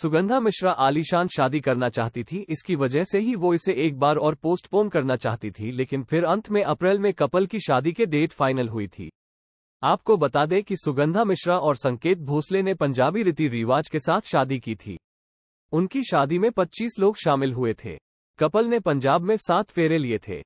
सुगंधा मिश्रा आलीशान शादी करना चाहती थी इसकी वजह से ही वो इसे एक बार और पोस्टपोन करना चाहती थी लेकिन फिर अंत में अप्रैल में कपल की शादी के डेट फाइनल हुई थी आपको बता दें कि सुगंधा मिश्रा और संकेत भोसले ने पंजाबी रीति रिवाज के साथ शादी की थी उनकी शादी में 25 लोग शामिल हुए थे कपल ने पंजाब में सात फेरे लिए थे